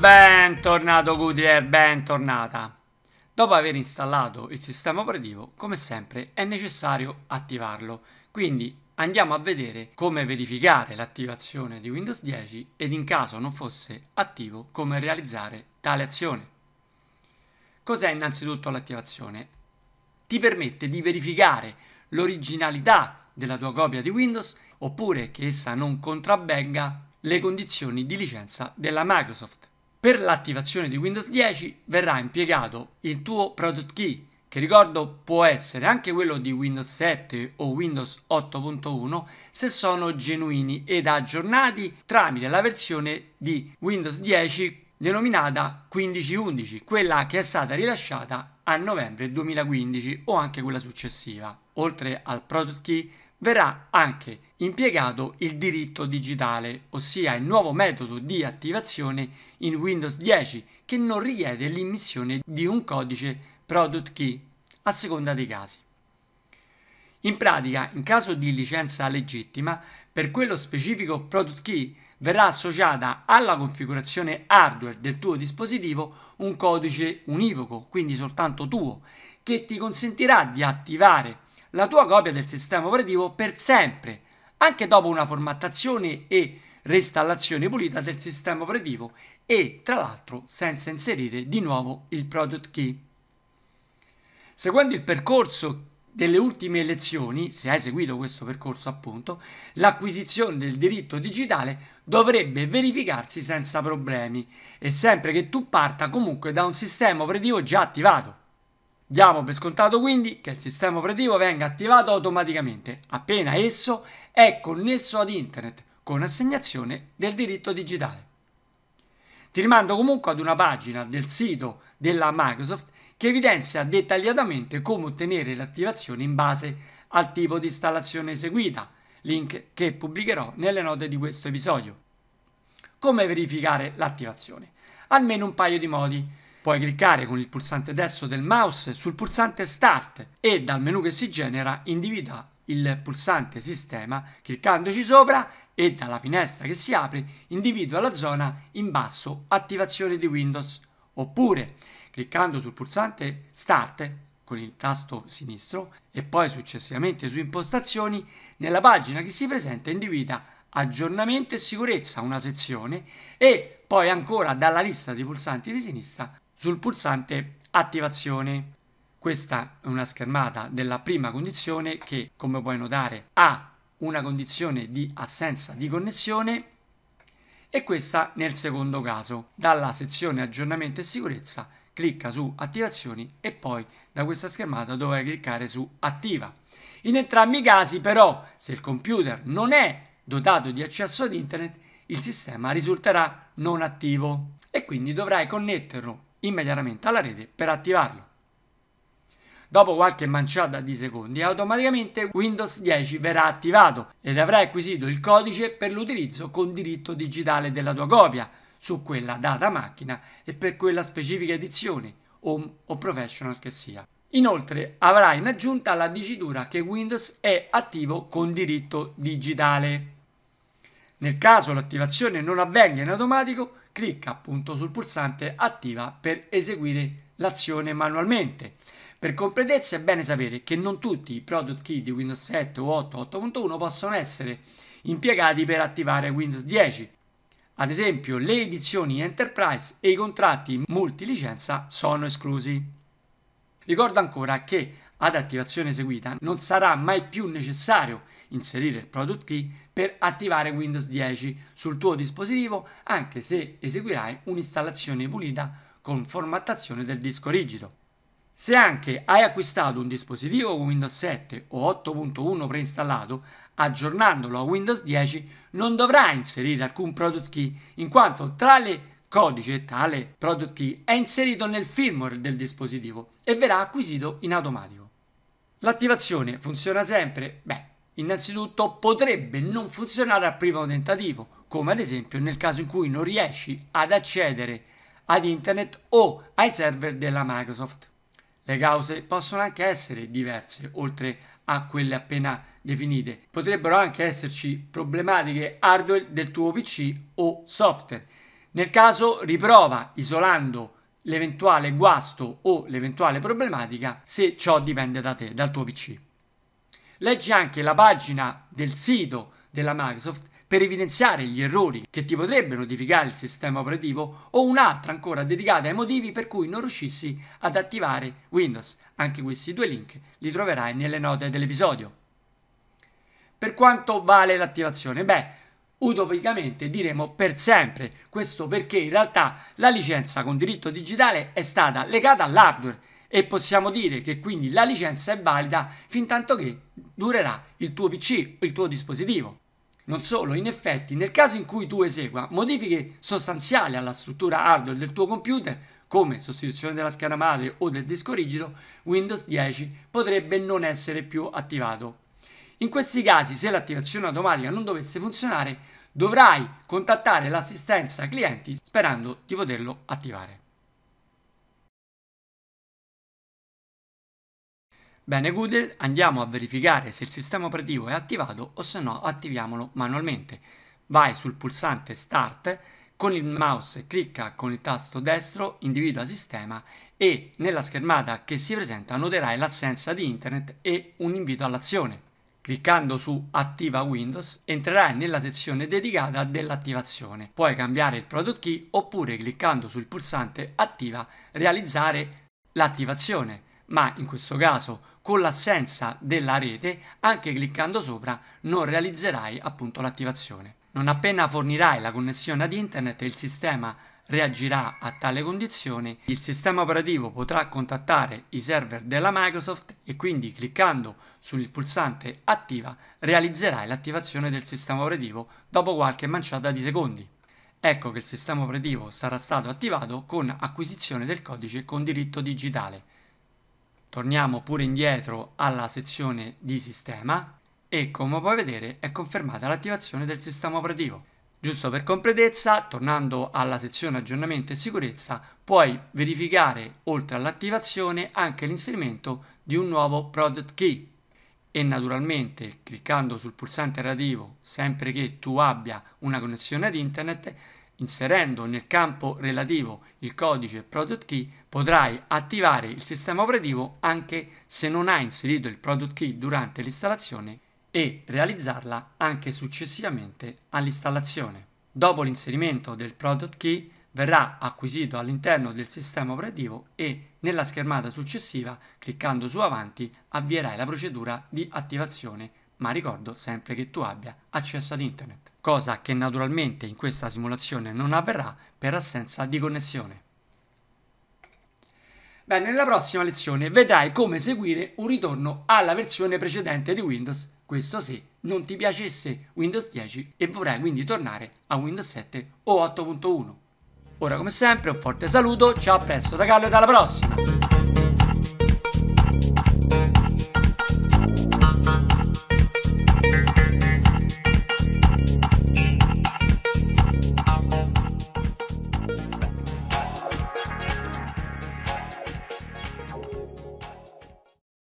Bentornato Goodyear, bentornata. Dopo aver installato il sistema operativo, come sempre è necessario attivarlo. Quindi andiamo a vedere come verificare l'attivazione di Windows 10 ed in caso non fosse attivo come realizzare tale azione. Cos'è innanzitutto l'attivazione? Ti permette di verificare l'originalità della tua copia di Windows oppure che essa non contravvenga le condizioni di licenza della Microsoft. Per l'attivazione di Windows 10 verrà impiegato il tuo product key, che ricordo può essere anche quello di Windows 7 o Windows 8.1 se sono genuini ed aggiornati tramite la versione di Windows 10 denominata 1511, quella che è stata rilasciata a novembre 2015 o anche quella successiva. Oltre al product key verrà anche impiegato il diritto digitale, ossia il nuovo metodo di attivazione in Windows 10 che non richiede l'immissione di un codice product key a seconda dei casi. In pratica, in caso di licenza legittima, per quello specifico product key verrà associata alla configurazione hardware del tuo dispositivo un codice univoco, quindi soltanto tuo, che ti consentirà di attivare la tua copia del sistema operativo per sempre, anche dopo una formattazione e reinstallazione pulita del sistema operativo e tra l'altro senza inserire di nuovo il product key. Seguendo il percorso delle ultime elezioni, se hai seguito questo percorso appunto, l'acquisizione del diritto digitale dovrebbe verificarsi senza problemi e sempre che tu parta comunque da un sistema operativo già attivato. Diamo per scontato quindi che il sistema operativo venga attivato automaticamente appena esso è connesso ad internet con assegnazione del diritto digitale. Ti rimando comunque ad una pagina del sito della Microsoft che evidenzia dettagliatamente come ottenere l'attivazione in base al tipo di installazione eseguita, link che pubblicherò nelle note di questo episodio. Come verificare l'attivazione? Almeno un paio di modi Puoi cliccare con il pulsante destro del mouse sul pulsante Start e dal menu che si genera individua il pulsante Sistema cliccandoci sopra e dalla finestra che si apre individua la zona in basso Attivazione di Windows. Oppure cliccando sul pulsante Start con il tasto sinistro e poi successivamente su Impostazioni, nella pagina che si presenta individua Aggiornamento e sicurezza una sezione e poi ancora dalla lista dei pulsanti di sinistra sul pulsante attivazione. Questa è una schermata della prima condizione che, come puoi notare, ha una condizione di assenza di connessione e questa nel secondo caso. Dalla sezione aggiornamento e sicurezza clicca su attivazioni e poi da questa schermata dovrai cliccare su attiva. In entrambi i casi però se il computer non è dotato di accesso ad internet il sistema risulterà non attivo e quindi dovrai connetterlo immediatamente alla rete per attivarlo. Dopo qualche manciata di secondi automaticamente Windows 10 verrà attivato ed avrai acquisito il codice per l'utilizzo con diritto digitale della tua copia su quella data macchina e per quella specifica edizione, home o professional che sia. Inoltre avrai in aggiunta la dicitura che Windows è attivo con diritto digitale. Nel caso l'attivazione non avvenga in automatico, clicca appunto sul pulsante attiva per eseguire l'azione manualmente. Per completezza è bene sapere che non tutti i product key di Windows 7 o 8 8.1 possono essere impiegati per attivare Windows 10. Ad esempio, le edizioni Enterprise e i contratti multilicenza sono esclusi. Ricordo ancora che ad attivazione eseguita non sarà mai più necessario inserire il product key per attivare Windows 10 sul tuo dispositivo anche se eseguirai un'installazione pulita con formattazione del disco rigido. Se anche hai acquistato un dispositivo con Windows 7 o 8.1 preinstallato, aggiornandolo a Windows 10 non dovrai inserire alcun product key in quanto tale codice, tale product key, è inserito nel firmware del dispositivo e verrà acquisito in automatico. L'attivazione funziona sempre? Beh, Innanzitutto potrebbe non funzionare al primo tentativo, come ad esempio nel caso in cui non riesci ad accedere ad internet o ai server della Microsoft. Le cause possono anche essere diverse, oltre a quelle appena definite. Potrebbero anche esserci problematiche hardware del tuo PC o software. Nel caso riprova isolando l'eventuale guasto o l'eventuale problematica se ciò dipende da te, dal tuo PC. Leggi anche la pagina del sito della Microsoft per evidenziare gli errori che ti potrebbero notificare il sistema operativo o un'altra ancora dedicata ai motivi per cui non riuscissi ad attivare Windows. Anche questi due link li troverai nelle note dell'episodio. Per quanto vale l'attivazione? Beh, utopicamente diremo per sempre, questo perché in realtà la licenza con diritto digitale è stata legata all'hardware e possiamo dire che quindi la licenza è valida fin tanto che durerà il tuo PC o il tuo dispositivo. Non solo, in effetti, nel caso in cui tu esegua modifiche sostanziali alla struttura hardware del tuo computer, come sostituzione della scheda madre o del disco rigido, Windows 10 potrebbe non essere più attivato. In questi casi, se l'attivazione automatica non dovesse funzionare, dovrai contattare l'assistenza clienti sperando di poterlo attivare. Bene Google, andiamo a verificare se il sistema operativo è attivato o se no attiviamolo manualmente. Vai sul pulsante Start, con il mouse clicca con il tasto destro, individua sistema e nella schermata che si presenta noterai l'assenza di internet e un invito all'azione. Cliccando su Attiva Windows entrerai nella sezione dedicata dell'attivazione. Puoi cambiare il product key oppure cliccando sul pulsante Attiva realizzare l'attivazione ma in questo caso con l'assenza della rete, anche cliccando sopra non realizzerai appunto l'attivazione. Non appena fornirai la connessione ad internet, il sistema reagirà a tale condizione, il sistema operativo potrà contattare i server della Microsoft e quindi cliccando sul pulsante attiva realizzerai l'attivazione del sistema operativo dopo qualche manciata di secondi. Ecco che il sistema operativo sarà stato attivato con acquisizione del codice con diritto digitale. Torniamo pure indietro alla sezione di sistema e come puoi vedere è confermata l'attivazione del sistema operativo. Giusto per completezza, tornando alla sezione aggiornamento e sicurezza, puoi verificare oltre all'attivazione anche l'inserimento di un nuovo Project key e naturalmente cliccando sul pulsante relativo sempre che tu abbia una connessione ad internet Inserendo nel campo relativo il codice product key potrai attivare il sistema operativo anche se non hai inserito il product key durante l'installazione e realizzarla anche successivamente all'installazione. Dopo l'inserimento del product key verrà acquisito all'interno del sistema operativo e nella schermata successiva, cliccando su avanti, avvierai la procedura di attivazione ma ricordo sempre che tu abbia accesso ad internet, cosa che naturalmente in questa simulazione non avverrà per assenza di connessione. Beh, nella prossima lezione vedrai come eseguire un ritorno alla versione precedente di Windows, questo se non ti piacesse Windows 10 e vorrai quindi tornare a Windows 7 o 8.1. Ora come sempre un forte saluto, ciao a presto da Carlo e alla prossima!